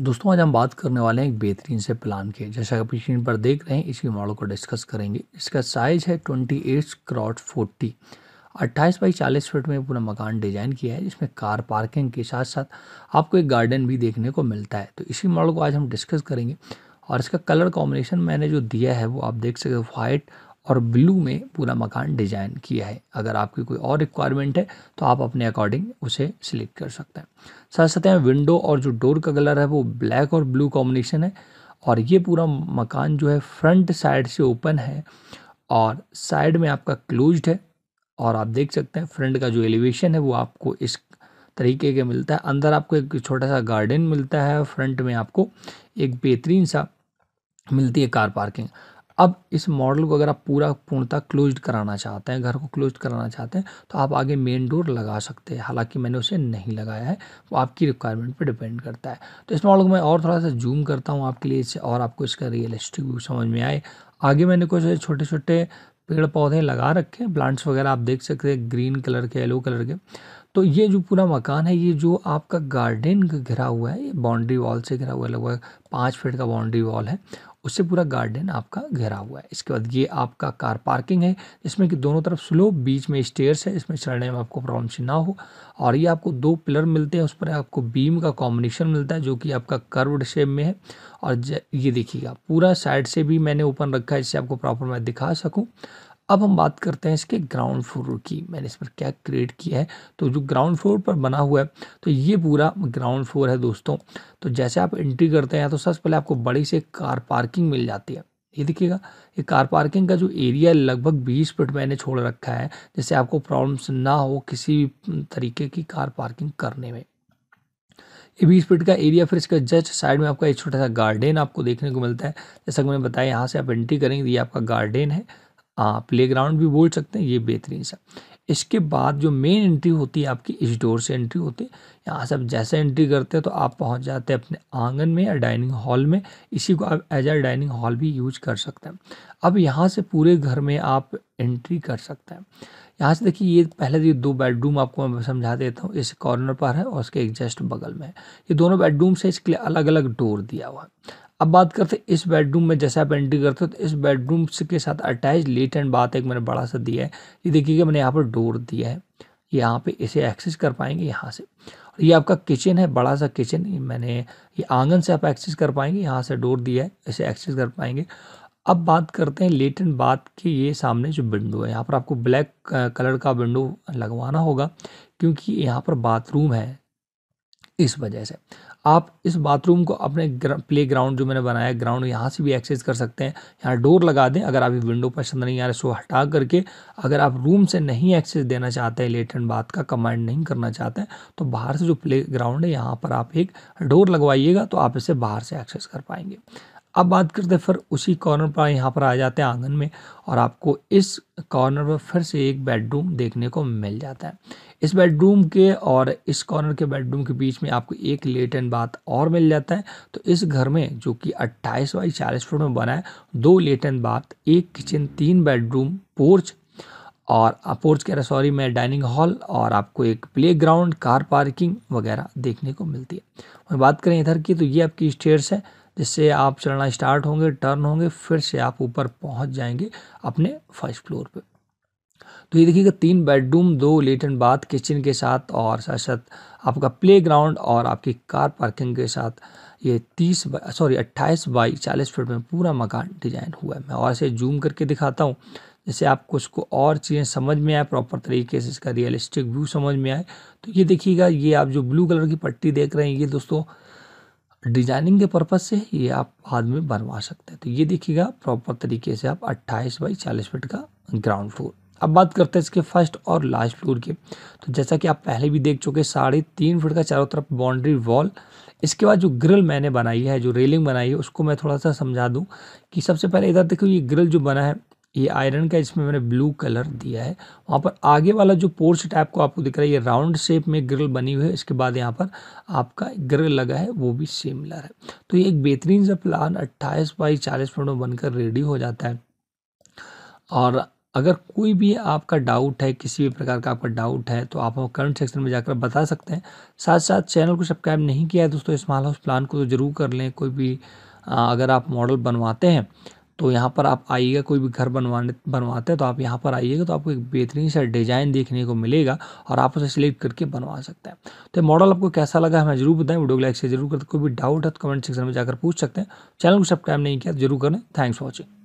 दोस्तों आज हम बात करने वाले हैं एक बेहतरीन से प्लान के जैसा आप स्क्रीन पर देख रहे हैं इसी मॉडल को डिस्कस करेंगे इसका साइज़ है ट्वेंटी एट क्रॉट फोर्टी अट्ठाईस बाई चालीस फीट में पूरा मकान डिजाइन किया है जिसमें कार पार्किंग के साथ साथ आपको एक गार्डन भी देखने को मिलता है तो इसी मॉडल को आज हम डिस्कस करेंगे और इसका कलर कॉम्बिनेशन मैंने जो दिया है वो आप देख सकते हो वाइट और ब्लू में पूरा मकान डिज़ाइन किया है अगर आपकी कोई और रिक्वायरमेंट है तो आप अपने अकॉर्डिंग उसे सिलेक्ट कर सकते हैं साथ साथ यहाँ विंडो और जो डोर का कलर है वो ब्लैक और ब्लू कॉम्बिनेशन है और ये पूरा मकान जो है फ्रंट साइड से ओपन है और साइड में आपका क्लोज्ड है और आप देख सकते हैं फ्रंट का जो एलिवेशन है वो आपको इस तरीके के मिलता है अंदर आपको एक छोटा सा गार्डन मिलता है फ्रंट में आपको एक बेहतरीन सा मिलती है कार पार्किंग अब इस मॉडल को अगर आप पूरा पूर्णतः क्लोज्ड कराना चाहते हैं घर को क्लोज कराना चाहते हैं तो आप आगे मेन डोर लगा सकते हैं हालांकि मैंने उसे नहीं लगाया है वो आपकी रिक्वायरमेंट पर डिपेंड करता है तो इस मॉडल को मैं और थोड़ा सा जूम करता हूँ आपके लिए इससे और आपको इसका रियलिस्टिक व्यू समझ में आए आगे मैंने कुछ छोटे छोटे पेड़ पौधे लगा रखे हैं प्लांट्स वगैरह आप देख सकते हैं ग्रीन कलर के येलो कलर के तो ये जो पूरा मकान है ये जो आपका गार्डन घिरा हुआ है ये बाउंड्री वॉल से घिरा हुआ है लगभग पाँच फीट का बाउंड्री वॉल है उससे पूरा गार्डन आपका घेरा हुआ है इसके बाद ये आपका कार पार्किंग है इसमें कि दोनों तरफ स्लोप बीच में स्टेयर्स है इसमें चढ़ने में आपको प्रॉब्लम से ना हो और ये आपको दो पिलर मिलते हैं उस पर आपको बीम का कॉम्बिनेशन मिलता है जो कि आपका कर्वड शेप में है और ये देखिएगा पूरा साइड से भी मैंने ओपन रखा है इससे आपको प्रॉपर मैं दिखा सकूँ अब हम बात करते हैं इसके ग्राउंड फ्लोर की मैंने इस पर क्या क्रिएट किया है तो जो ग्राउंड फ्लोर पर बना हुआ है तो ये पूरा ग्राउंड फ्लोर है दोस्तों तो जैसे आप एंट्री करते हैं तो सबसे पहले आपको बड़ी सी कार पार्किंग मिल जाती है ये देखिएगा ये कार पार्किंग का जो एरिया लगभग 20 फिट मैंने छोड़ रखा है जिससे आपको प्रॉब्लम्स ना हो किसी भी तरीके की कार पार्किंग करने में ये बीस फिट का एरिया फिर इसका जस्ट साइड में आपका एक छोटा सा गार्डन आपको देखने को मिलता है जैसा कि मैंने बताया यहाँ से आप एंट्री करेंगे ये आपका गार्डन है प्ले ग्राउंड भी बोल सकते हैं ये बेहतरीन सा इसके बाद जो मेन एंट्री होती है आपकी इस डोर से एंट्री होती है यहाँ से आप जैसे एंट्री करते हैं तो आप पहुँच जाते हैं अपने आंगन में या डाइनिंग हॉल में इसी को आप एज आ डाइनिंग हॉल भी यूज कर सकते हैं अब यहाँ से पूरे घर में आप एंट्री कर सकते हैं यहाँ से देखिए ये पहले तो ये दो बेडरूम आपको मैं समझा देता हूँ इस कॉर्नर पर है और उसके एग्जस्ट बगल में है ये दोनों बेडरूम से इसके लिए अलग अलग डोर दिया हुआ है अब बात करते इस बेडरूम में जैसे आप एंट्री करते हो तो इस बेडरूम के साथ अटैच लेट एंड बात एक मैंने बड़ा सा दिया है ये देखिएगा मैंने यहाँ पर डोर दिया है यहाँ पे इसे एक्सेस कर पाएंगे यहाँ से और ये आपका किचन है बड़ा सा किचन मैंने ये आंगन से आप एक्सेस कर पाएंगे यहाँ से डोर दिया है इसे एक्सेस कर पाएंगे अब बात करते हैं लेट एंड बात के ये सामने जो विंडो है यहाँ पर आपको ब्लैक कलर का विंडो लगवाना होगा क्योंकि यहाँ पर बाथरूम है इस वजह से आप इस बाथरूम को अपने प्ले ग्राउंड जो मैंने बनाया ग्राउंड यहाँ से भी एक्सेस कर सकते हैं यहाँ डोर लगा दें अगर आप विंडो पसंद नहीं आ रहा इसको हटा करके अगर आप रूम से नहीं एक्सेस देना चाहते हैं एंड बात का कमांड नहीं करना चाहते हैं तो बाहर से जो प्ले ग्राउंड है यहाँ पर आप एक डोर लगवाइएगा तो आप इसे बाहर से एक्सेस कर पाएंगे अब बात करते फिर उसी कॉर्नर पर यहाँ पर आ जाते हैं आंगन में और आपको इस कॉर्नर पर फिर से एक बेडरूम देखने को मिल जाता है इस बेडरूम के और इस कॉर्नर के बेडरूम के बीच में आपको एक एंड बात और मिल जाता है तो इस घर में जो कि 28 बाई 40 फुट में बना है दो एंड बात एक किचन तीन बेडरूम पोर्च और पोर्च कह रहा सॉरी मैं डाइनिंग हॉल और आपको एक प्ले ग्राउंड कार पार्किंग वगैरह देखने को मिलती है बात करें इधर की तो ये आपकी स्टेयर्स है जिससे आप चलना स्टार्ट होंगे टर्न होंगे फिर से आप ऊपर पहुंच जाएंगे अपने फर्स्ट फ्लोर पे तो ये देखिएगा तीन बेडरूम दो लेटन बाथ किचन के साथ और साथ साथ आपका प्ले ग्राउंड और आपकी कार पार्किंग के साथ ये तीस सॉरी अट्ठाईस बाई चालीस फीट में पूरा मकान डिजाइन हुआ है मैं और इसे जूम करके दिखाता हूँ जैसे आपको उसको और चीज़ें समझ में आए प्रॉपर तरीके से इसका रियलिस्टिक व्यू समझ में आए तो ये देखिएगा ये आप जो ब्लू कलर की पट्टी देख रहे हैं ये दोस्तों डिजाइनिंग के पर्पज़ से ये आप बाद में बनवा सकते हैं तो ये देखिएगा प्रॉपर तरीके से आप 28 बाई 40 फीट का ग्राउंड फ्लोर अब बात करते हैं इसके फर्स्ट और लास्ट फ्लोर के तो जैसा कि आप पहले भी देख चुके साढ़े तीन फिट का चारों तरफ बाउंड्री वॉल इसके बाद जो ग्रिल मैंने बनाई है जो रेलिंग बनाई है उसको मैं थोड़ा सा समझा दूँ कि सबसे पहले इधर देखो ये ग्रिल जो बना है ये आयरन का इसमें मैंने ब्लू कलर दिया है वहाँ पर आगे वाला जो पोर्च टाइप को आपको दिख रहा है ये राउंड शेप में ग्रिल बनी हुई है इसके बाद यहाँ पर आपका ग्रिल लगा है वो भी सिमिलर है तो ये एक बेहतरीन सा प्लान अट्ठाईस बाई चालीस मिनट में बनकर रेडी हो जाता है और अगर कोई भी आपका डाउट है किसी भी प्रकार का आपका डाउट है तो आप कमेंट सेक्शन में जाकर बता सकते हैं साथ साथ चैनल को सब्सक्राइब नहीं किया है दोस्तों इस्माल हाउस प्लान को तो ज़रूर कर लें कोई भी अगर आप मॉडल बनवाते हैं तो यहाँ पर आप आइएगा कोई भी घर बनवाने बनवाते हैं तो आप यहाँ पर आइएगा तो आपको एक बेहतरीन सा डिज़ाइन देखने को मिलेगा और आप उसे सिलेक्ट करके बनवा सकते हैं तो मॉडल आपको कैसा लगा हमें जरूर बताएं वीडियो लाइक से जरूर करते कोई भी डाउट है तो कमेंट सेक्शन में जाकर पूछ सकते हैं चैनल को सब्सक्राइब नहीं किया तो जरूर करें थैंक्स फॉर वॉचिंग